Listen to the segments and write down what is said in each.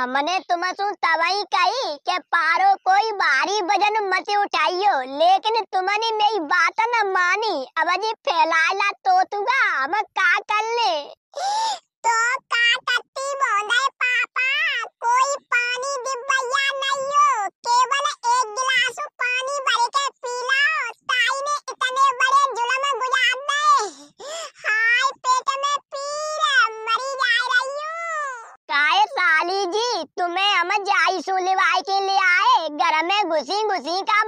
हमने तुमसु तवाई कही के पारो कोई भारी वजन मत उठाइयो लेकिन तुमने मेरी बात न मानी अब जी फैलाला तो तुगा हम का कर ले तो का करती बोले पापा कोई पानी दिबैया नहीं हो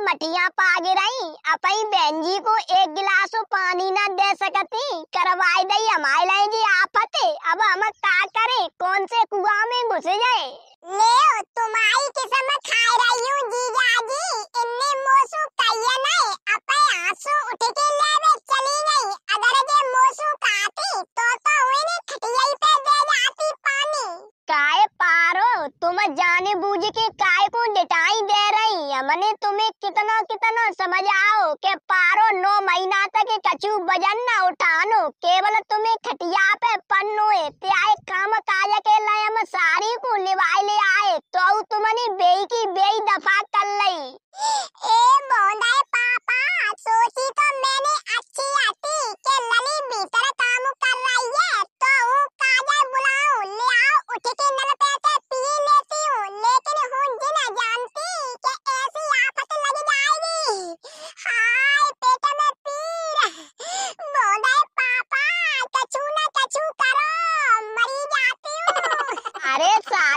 मटिया पागे रही अपई बहन जी को एक गिलास पानी ना दे सकती करवाई दई हमारे लाए जी आफत अब हम का करे कौन से कुआ में घुस जाए ले तुम्हारी किस्म खा रही हूँ जीजा जी इनने मोसू कहिए नहीं अपई ना उठानो केवल तुम्हें खटिया पे पन्नो है त्याए काम काज के लय हम सारी को लिवाई ले आए तो तुमने बेई की बेई दफा कर लई ए बोंदा पापा सोची तो मैंने अच्छी आती के लली भीतर काम कर रही है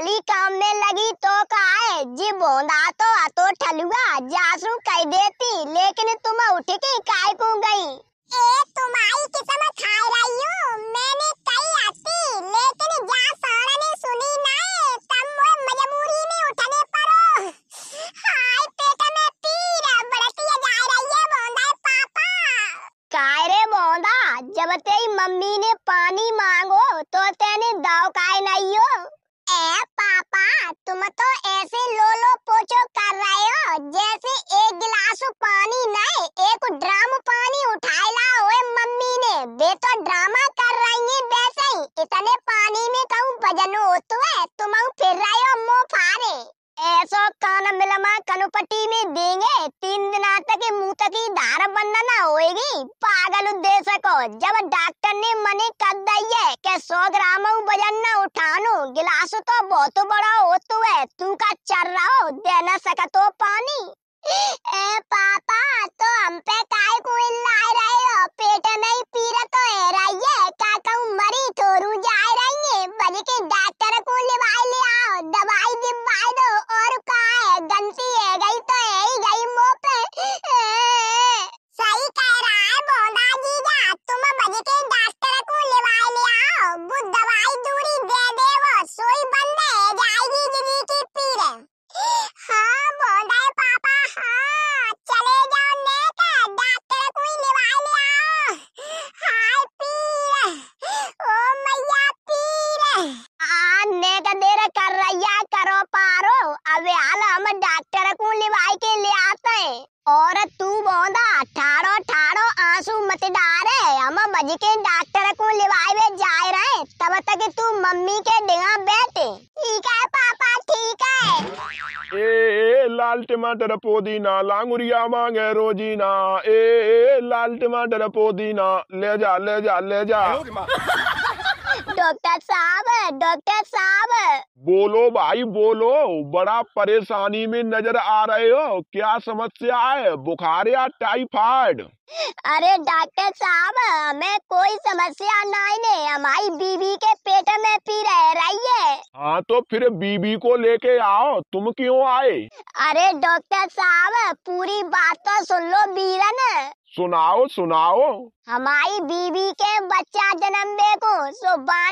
डोली काम में लगी तो काए जी बोंदा तो आ तो ठलुआ जासू कह देती लेकिन तुम उठ के काय को गई ए तुम्हारी किस्मत पागल उद्देश्य को जब डॉक्टर ने मनी कर दी है के सौ ग्राम वजन न उठानो गिलास तो बहुत बड़ा हो तो है तू का चल रहा हो देना तो पानी ए पापा तो हम पे काय को लाल टमाटर पोदीना लांगुरिया मांगे रोजीना ए लाल टमाटर पोदीना ले जा ले जा ले जा डॉक्टर साहब डॉक्टर साहब बोलो भाई बोलो बड़ा परेशानी में नजर आ रहे हो क्या समस्या है बुखार या टाइफाइड अरे डॉक्टर साहब हमें कोई समस्या नहीं है हमारी बीबी के पेट में पी रह रही है हाँ तो फिर बीबी को लेके आओ तुम क्यों आए अरे डॉक्टर साहब पूरी बात तो सुन लो बीरन सुनाओ सुनाओ हमारी बीबी के बच्चा जन्म देखो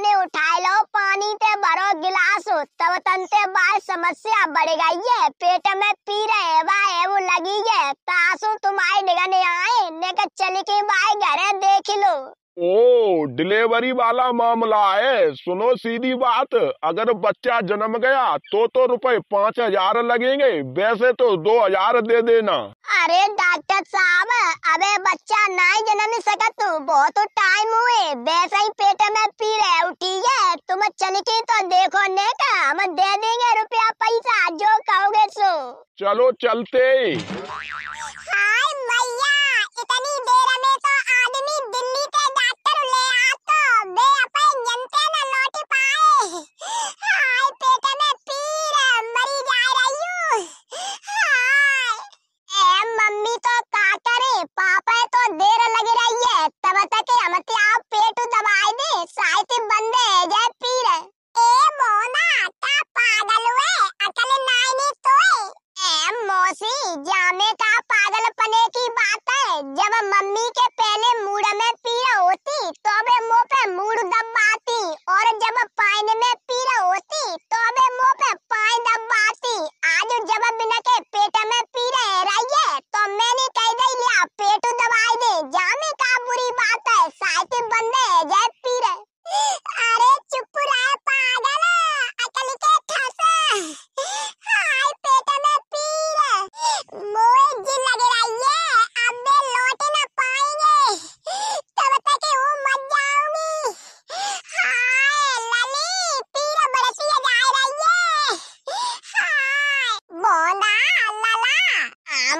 ने उठाए लो पानी ते भरो गिलास तब तनते बाय समस्या बढ़ गई है पेट में पी रहे है वो लगी है तासु तुम्हारी निगन आए निकट चली के बाय घरे देख लो ओ डिलीवरी वाला मामला है सुनो सीधी बात अगर बच्चा जन्म गया तो तो रुपए पाँच हजार लगेंगे वैसे तो दो हजार दे देना अरे डॉक्टर साहब अबे बच्चा नहीं जन्म सका तू बहुत टाइम हुए वैसे ही पेट में पी रहे उठी है तुम चल के तो देखो ने का हम दे देंगे रुपया पैसा जो कहोगे सो चलो चलते हाय मैया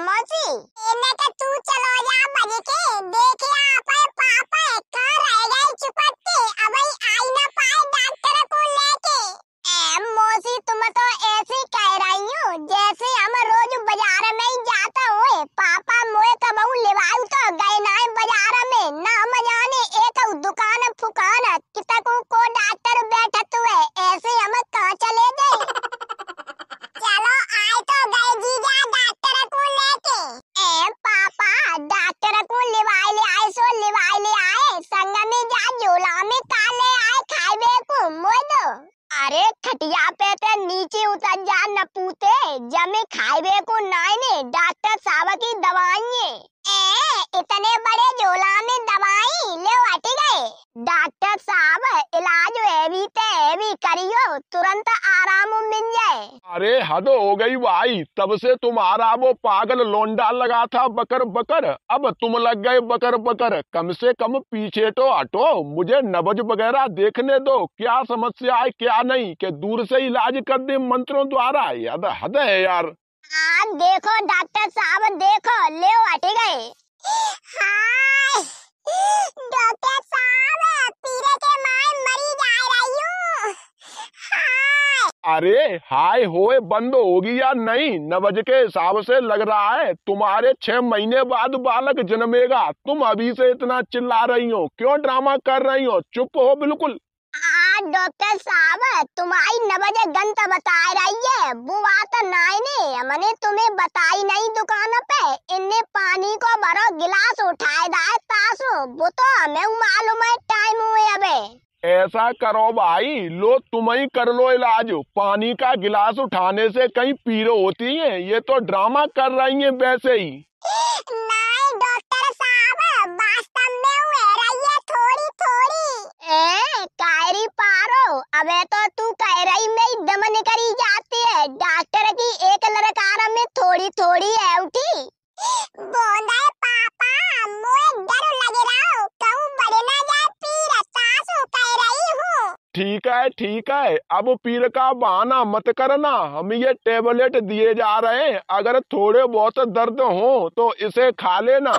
まずい。डॉक्टर साहब इलाज हेवी ते करियो तुरंत आराम मिल जाए अरे हद हो गई भाई तब से तुम्हारा वो पागल लोंडा लगा था बकर बकर अब तुम लग गए बकर बकर कम से कम पीछे तो हटो मुझे नबज वगैरह देखने दो क्या समस्या है क्या नहीं के दूर से इलाज कर दे मंत्रों द्वारा याद हद है यार आ, हाँ, देखो डॉक्टर साहब देखो ले हट गए हाँ। डॉक्टर साहब के मार मरी जा रही हूँ अरे हाय होए बंद होगी या नहीं नवज के हिसाब से लग रहा है तुम्हारे छह महीने बाद बालक जन्मेगा तुम अभी से इतना चिल्ला रही हो क्यों ड्रामा कर रही हो चुप हो बिल्कुल डॉक्टर साहब तुम्हारी नवज गंत तो बता रही है वो बात नहीं ने मैंने तुम्हें बताई नहीं दुकान पे इन्हें पानी को भरो गिलास तो हमें मालूम है टाइम हुए अबे ऐसा करो भाई लो तुम ही कर लो इलाज पानी का गिलास उठाने से कहीं पीर होती है ये तो ड्रामा कर रही है वैसे ही नहीं डॉक्टर साहब वास्तव में हुए थोड़ी थोड़ी ए कायरी पारो अबे तो ठीक है ठीक है अब पीर का बहाना मत करना हम ये टेबलेट दिए जा रहे हैं अगर थोड़े बहुत दर्द हो तो इसे खा लेना